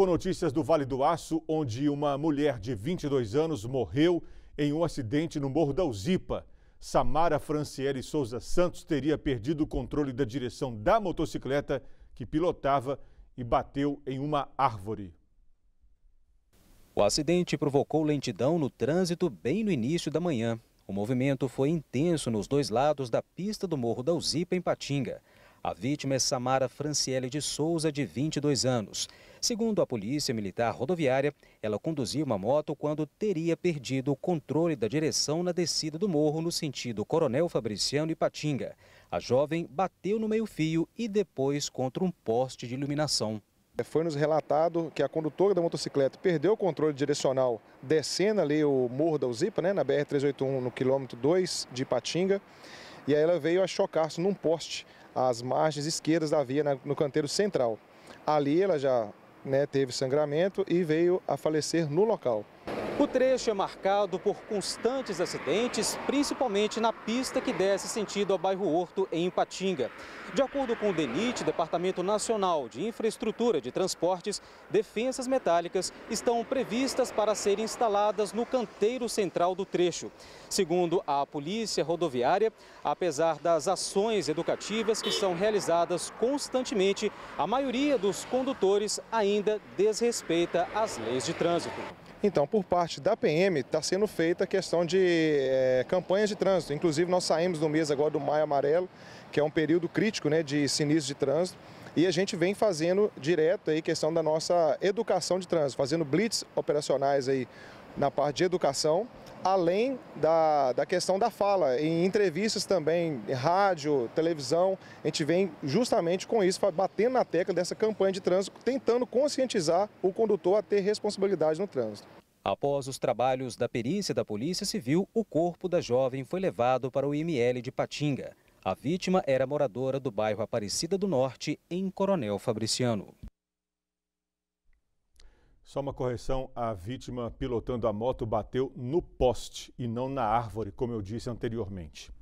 Com notícias do Vale do Aço, onde uma mulher de 22 anos morreu em um acidente no Morro da Uzipa. Samara Franciele Souza Santos teria perdido o controle da direção da motocicleta que pilotava e bateu em uma árvore. O acidente provocou lentidão no trânsito bem no início da manhã. O movimento foi intenso nos dois lados da pista do Morro da Uzipa, em Patinga. A vítima é Samara Franciele de Souza, de 22 anos. Segundo a Polícia Militar Rodoviária, ela conduzia uma moto quando teria perdido o controle da direção na descida do morro no sentido Coronel Fabriciano e Patinga. A jovem bateu no meio-fio e depois contra um poste de iluminação. Foi nos relatado que a condutora da motocicleta perdeu o controle direcional descendo ali o morro da Uzipa, né, na BR-381, no quilômetro 2 de Patinga, e aí ela veio a chocar-se num poste às margens esquerdas da via, no canteiro central. Ali ela já né, teve sangramento e veio a falecer no local. O trecho é marcado por constantes acidentes, principalmente na pista que desce sentido ao bairro Horto, em Ipatinga. De acordo com o DENIT, Departamento Nacional de Infraestrutura de Transportes, defensas metálicas estão previstas para serem instaladas no canteiro central do trecho. Segundo a Polícia Rodoviária, apesar das ações educativas que são realizadas constantemente, a maioria dos condutores ainda desrespeita as leis de trânsito. Então, por parte parte da PM está sendo feita a questão de é, campanhas de trânsito. Inclusive, nós saímos do mês agora do Maio Amarelo, que é um período crítico né, de sinistro de trânsito. E a gente vem fazendo direto aí questão da nossa educação de trânsito, fazendo blitz operacionais aí na parte de educação, além da, da questão da fala. Em entrevistas também, rádio, televisão, a gente vem justamente com isso, batendo na tecla dessa campanha de trânsito, tentando conscientizar o condutor a ter responsabilidade no trânsito. Após os trabalhos da perícia da Polícia Civil, o corpo da jovem foi levado para o IML de Patinga. A vítima era moradora do bairro Aparecida do Norte, em Coronel Fabriciano. Só uma correção: a vítima pilotando a moto bateu no poste e não na árvore, como eu disse anteriormente.